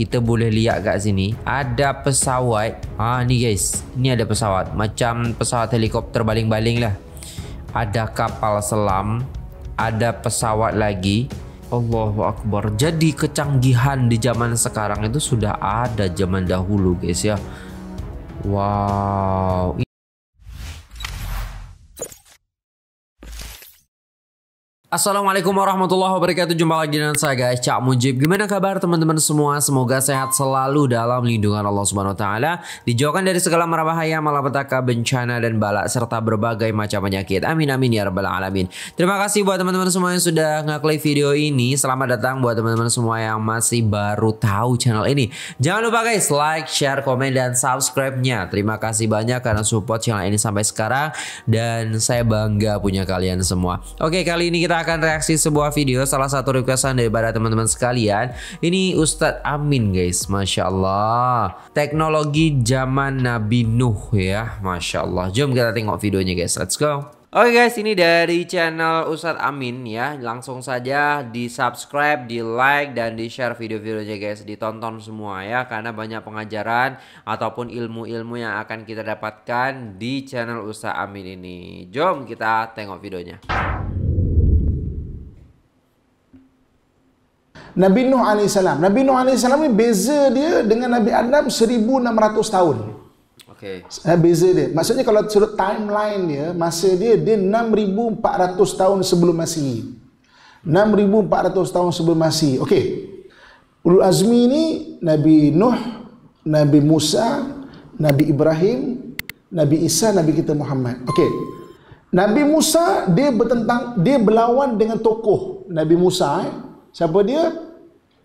kita boleh lihat kat sini ada pesawat ha ni guys ni ada pesawat macam pesawat helikopter baling-baling lah ada kapal selam ada pesawat lagi Allahu Akbar jadi kecanggihan di zaman sekarang itu sudah ada zaman dahulu guys ya Wow Assalamualaikum warahmatullahi wabarakatuh Jumpa lagi dengan saya guys Cak Mujib Gimana kabar teman-teman semua Semoga sehat selalu dalam lindungan Allah Subhanahu Wa Taala. Dijauhkan dari segala bahaya, malapetaka, bencana dan balak Serta berbagai macam penyakit Amin amin ya rabbal alamin Terima kasih buat teman-teman semua yang sudah ngeklik video ini Selamat datang buat teman-teman semua yang masih baru tahu channel ini Jangan lupa guys like, share, komen dan subscribe-nya Terima kasih banyak karena support channel ini sampai sekarang Dan saya bangga punya kalian semua Oke kali ini kita akan reaksi sebuah video salah satu requestan daripada teman-teman sekalian. Ini Ustadz Amin guys, Masya Allah. Teknologi zaman Nabi Nuh ya, Masya Allah. Jom kita tengok videonya guys, let's go. Oke guys, ini dari channel Ustadz Amin ya. Langsung saja di subscribe, di like, dan di share video-videonya guys. Ditonton semua ya, karena banyak pengajaran ataupun ilmu-ilmu yang akan kita dapatkan di channel Ustadz Amin ini. Jom kita tengok videonya. Nabi Nuh AS. Nabi Nuh AS ni beza dia dengan Nabi Adam 1600 tahun. Okay. Eh, beza dia. Maksudnya kalau surut timeline dia, masa dia, dia 6400 tahun sebelum Masihi. 6400 tahun sebelum Masihi. Okey. Ulul Azmi ni Nabi Nuh, Nabi Musa, Nabi Ibrahim, Nabi Isa, Nabi kita Muhammad. Okey. Nabi Musa dia bertentang dia berlawan dengan tokoh Nabi Musa eh. Siapa dia?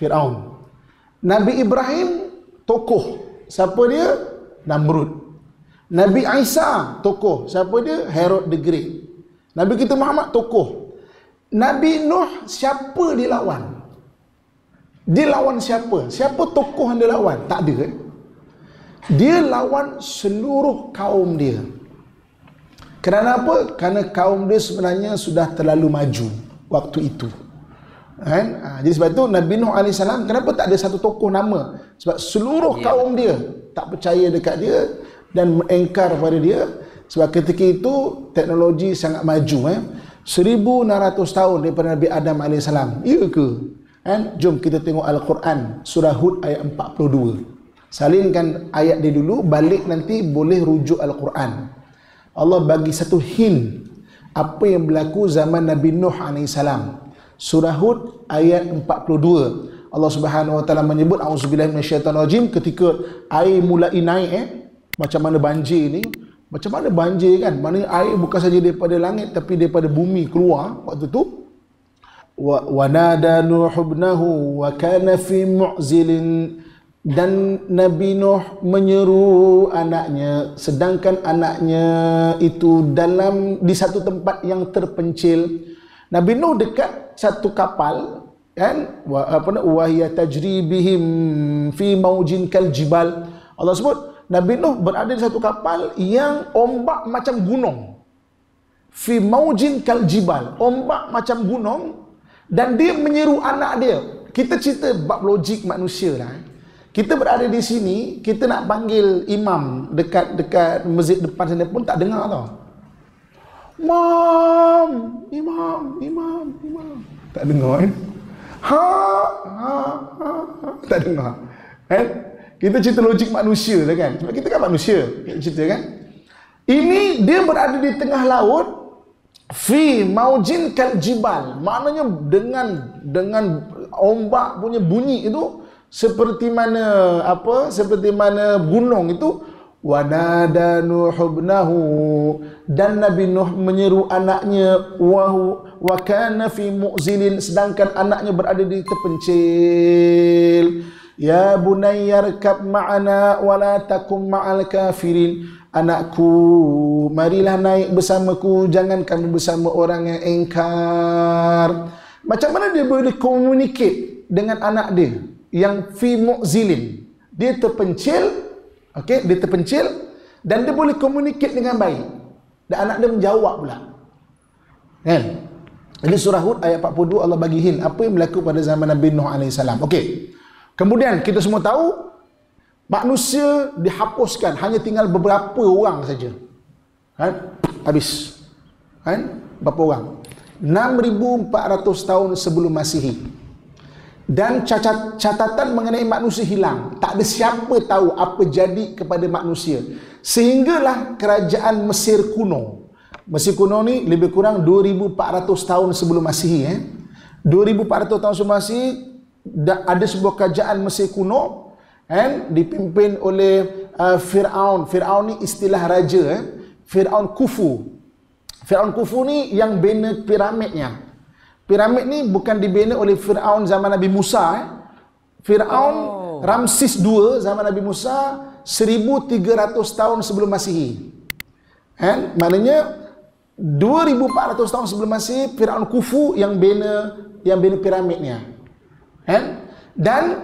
Fir'aun Nabi Ibrahim tokoh siapa dia Namrud Nabi Isa tokoh siapa dia Herod the Great Nabi kita Muhammad tokoh Nabi Nuh siapa dilawan dia lawan siapa siapa tokoh yang dia lawan tak ada eh? dia lawan seluruh kaum dia kerana apa kerana kaum dia sebenarnya sudah terlalu maju waktu itu Kan? Ha, jadi sebab tu Nabi Nuh AS kenapa tak ada satu tokoh nama? Sebab seluruh ya. kaum dia tak percaya dekat dia dan mengengkar kepada dia. Sebab ketika itu teknologi sangat maju. Eh? 1600 tahun daripada Nabi Adam AS. Ya ke? Kan? Jom kita tengok Al-Quran surah Hud ayat 42. Salinkan ayat dia dulu, balik nanti boleh rujuk Al-Quran. Allah bagi satu hin apa yang berlaku zaman Nabi Nuh AS surah Hud ayat 42. Allah Subhanahu Wa Taala menyebut auzubillahi minasyaitonirrajim ketika air mulai naik eh macam mana banjir ni macam mana banjir kan mana air bukan saja daripada langit tapi daripada bumi keluar waktu tu wa wanada nuhubnahu wa kana fi mu'zilin dan Nabi Nuh menyeru anaknya sedangkan anaknya itu dalam di satu tempat yang terpencil Nabi Nuh dekat satu kapal kan wa apa nak wahya tajri fi maujin kaljibal. jibal Allah sebut Nabi Nuh berada di satu kapal yang ombak macam gunung fi maujin kaljibal, ombak macam gunung dan dia menyeru anak dia kita cerita bab logik manusia lah eh. kita berada di sini kita nak panggil imam dekat dekat masjid depan sana pun tak dengar tau Imam, imam, imam, imam. Tak dengar kan? Ha, ha, ha, tak dengar. Kan? Kita cerita logik manusia lah kan? Sebab kita kan manusia, kita cerita kan? Ini dia berada di tengah laut fi maujin kal jibal. Maknanya dengan dengan ombak punya bunyi itu seperti mana apa? Seperti mana gunung itu wanada nuh ibnahu dan nabi nuh menyeru anaknya wahu wa kana fi mu'zilin sedangkan anaknya berada di terpencil ya bunayya rkab ma'ana wa la takum ma'al kafirin anakku marilah naik bersamaku jangan kamu bersama orang yang engkar macam mana dia boleh komunikasi dengan anak dia yang fi mu'zilin dia terpencil Okey, dia terpencil dan dia boleh communicate dengan baik. Dan anak dia menjawab pula. Kan? Ini surah Hud ayat 42 Allah bagi hin apa yang berlaku pada zaman Nabi Nuh alaihi salam. Okey. Kemudian kita semua tahu manusia dihapuskan hanya tinggal beberapa orang saja. Kan? Habis. Kan? Berapa orang? 6400 tahun sebelum Masihi dan catatan mengenai manusia hilang tak ada siapa tahu apa jadi kepada manusia sehinggalah kerajaan Mesir kuno Mesir kuno ni lebih kurang 2400 tahun sebelum Masihi eh 2400 tahun sebelum Masihi ada sebuah kerajaan Mesir kuno kan dipimpin oleh uh, Firaun Firaun ni istilah raja eh Firaun Kufu Firaun Kufu ni yang bina piramidnya Piramid ni bukan dibina oleh Firaun zaman Nabi Musa eh. Firaun oh. Ramses II zaman Nabi Musa 1300 tahun sebelum Masihi. Kan? Maknanya 2400 tahun sebelum Masihi Firaun Kufu yang bina yang bina piramidnya. Kan? Dan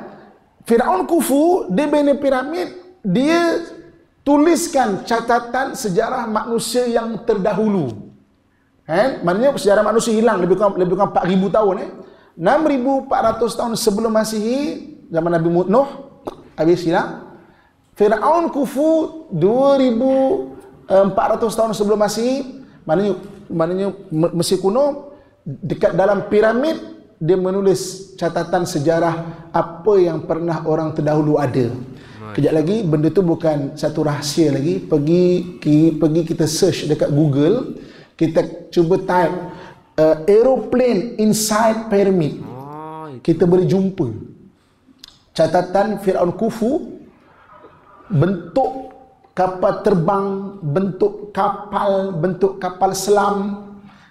Firaun Kufu dia bina piramid, dia tuliskan catatan sejarah manusia yang terdahulu. Eh? Maknanya sejarah manusia hilang lebih kurang, lebih kurang 4,000 tahun. Eh? 6,400 tahun sebelum Masihi, zaman Nabi Nuh, habis hilang. Fir'aun Kufu, 2,400 tahun sebelum Masihi, maknanya, maknanya Mesir kuno, dekat dalam piramid, dia menulis catatan sejarah apa yang pernah orang terdahulu ada. Kejap lagi benda tu bukan satu rahsia lagi. Pergi pergi kita search dekat Google kita cuba type uh, aeroplane inside pyramid ah, kita boleh jumpa catatan Firaun Khufu bentuk kapal terbang bentuk kapal bentuk kapal selam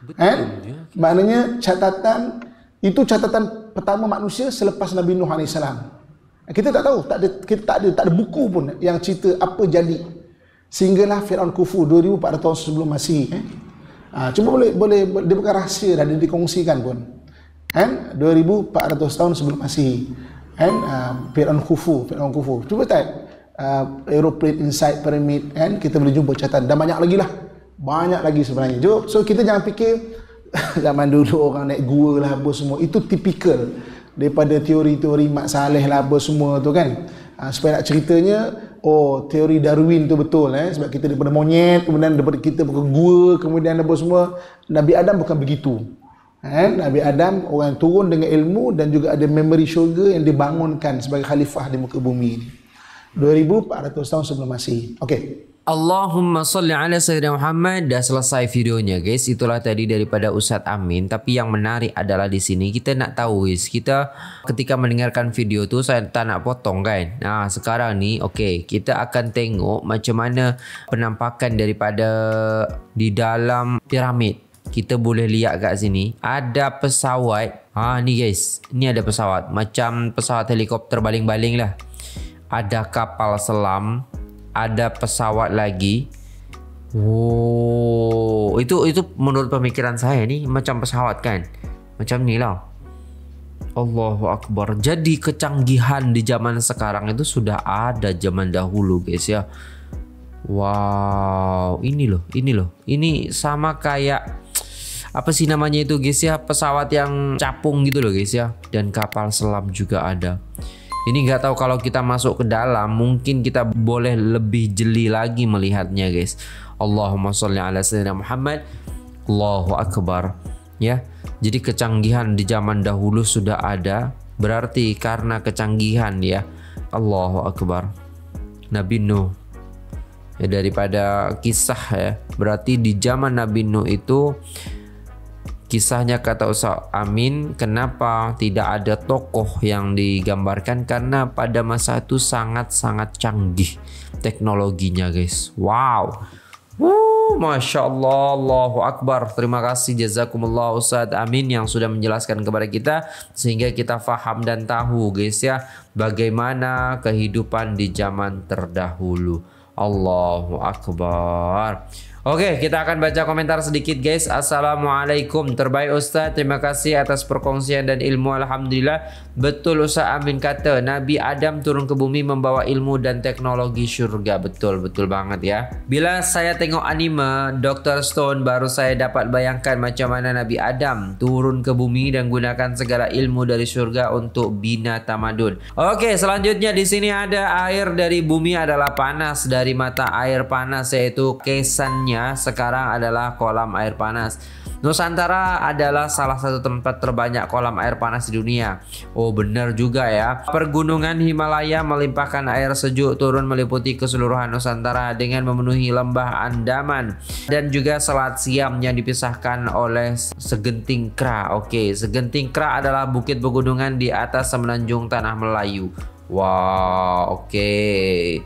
Betul, eh? ya. maknanya catatan itu catatan pertama manusia selepas Nabi Nuh salam kita tak tahu tak ada kita tak ada tak ada buku pun yang cerita apa jadi sehinggalah Firaun Khufu 2400 tahun sebelum Masihi eh? Ha, cuma boleh boleh dia bukan rahsia dan dia dikongsikan pun. Kan? 2400 tahun sebelum Masihi. Kan? Uh, Firaun Khufu, Firaun Khufu. Cuba tak uh, aeroplane inside pyramid kan? kita boleh jumpa catatan dan banyak lagi lah. Banyak lagi sebenarnya. Jom. So kita jangan fikir zaman dulu orang naik gua lah apa semua. Itu tipikal daripada teori-teori mak Saleh lah apa semua tu kan. Uh, supaya nak ceritanya oh teori Darwin tu betul eh sebab kita daripada monyet kemudian daripada kita ke gua kemudian apa semua Nabi Adam bukan begitu eh Nabi Adam orang yang turun dengan ilmu dan juga ada memory syurga yang dibangunkan sebagai khalifah di muka bumi ini 2400 tahun sebelum Masih okey Allahumma salli ala Sayyidina Muhammad dah selesai videonya guys itulah tadi daripada Ustaz Amin tapi yang menarik adalah di sini kita nak tahu guys kita ketika mendengarkan video tu saya tak nak potong kan nah sekarang ni okey kita akan tengok macam mana penampakan daripada di dalam piramid kita boleh lihat kat sini ada pesawat ha ni guys ni ada pesawat macam pesawat helikopter baling-baling lah ada kapal selam ada pesawat lagi. Wow, itu itu menurut pemikiran saya nih macam pesawat kan, macam nilau. Allahu Akbar. Jadi kecanggihan di zaman sekarang itu sudah ada zaman dahulu guys ya. Wow, ini loh, ini loh. Ini sama kayak apa sih namanya itu guys ya pesawat yang capung gitu loh guys ya dan kapal selam juga ada ini nggak tahu kalau kita masuk ke dalam mungkin kita boleh lebih jeli lagi melihatnya guys. Allahumma sholli ala sayyidina Muhammad. Allahu akbar. Ya. Jadi kecanggihan di zaman dahulu sudah ada, berarti karena kecanggihan ya. Allahu akbar. Nabi Nuh ya daripada kisah ya. Berarti di zaman Nabi Nuh itu Kisahnya kata Ustaz Amin, kenapa tidak ada tokoh yang digambarkan karena pada masa itu sangat-sangat canggih teknologinya guys. Wow. Wuh, Masya Allah, Allahu Akbar. Terima kasih jazakumullah Ustaz Amin yang sudah menjelaskan kepada kita sehingga kita faham dan tahu guys ya bagaimana kehidupan di zaman terdahulu. Allahu Akbar. Oke, kita akan baca komentar sedikit guys. Assalamualaikum. Terbaik Ustaz, terima kasih atas perkongsian dan ilmu. Alhamdulillah. Betul Ustaz Amin kata, Nabi Adam turun ke bumi membawa ilmu dan teknologi syurga. Betul, betul banget ya. Bila saya tengok anime Dr. Stone baru saya dapat bayangkan macam mana Nabi Adam turun ke bumi dan gunakan segala ilmu dari syurga untuk bina tamadun. Oke, selanjutnya di sini ada air dari bumi adalah panas dari mata air panas yaitu kesannya dunia sekarang adalah kolam air panas. Nusantara adalah salah satu tempat terbanyak kolam air panas di dunia. Oh benar juga ya. Pergunungan Himalaya melimpahkan air sejuk turun meliputi keseluruhan Nusantara dengan memenuhi lembah Andaman dan juga Selat Siam yang dipisahkan oleh segenting kra. Oke, segenting kra adalah bukit pegunungan di atas semenanjung tanah Melayu. Wow, oke. Okay.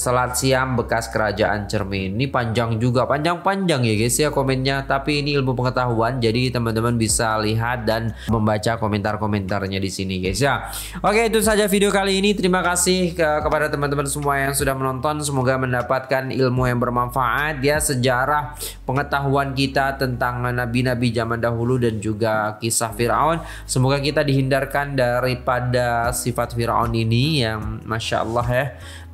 Selat Siam bekas kerajaan cermin. Ini panjang juga, panjang-panjang ya guys ya komennya. Tapi ini ilmu pengetahuan, jadi teman-teman bisa lihat dan membaca komentar-komentarnya di sini guys ya. Oke itu saja video kali ini. Terima kasih ke kepada teman-teman semua yang sudah menonton. Semoga mendapatkan ilmu yang bermanfaat ya sejarah pengetahuan kita tentang nabi-nabi zaman dahulu dan juga kisah Fir'aun. Semoga kita dihindarkan daripada sifat Fir'aun ini yang masya Allah ya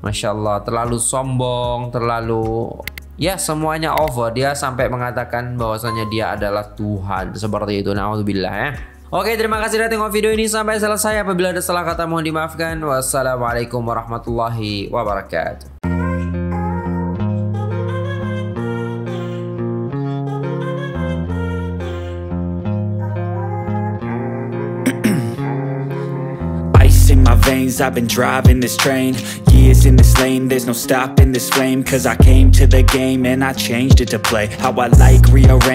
Masya Allah terlalu sombong terlalu ya semuanya over dia sampai mengatakan bahwasanya dia adalah Tuhan seperti itu naudzubillah ya Oke terima kasih sudah tengok video ini sampai selesai apabila ada salah kata mohon dimaafkan wassalamualaikum warahmatullahi wabarakatuh I've been driving this train years in this lane There's no stopping this flame Cause I came to the game and I changed it to play How I like rearrange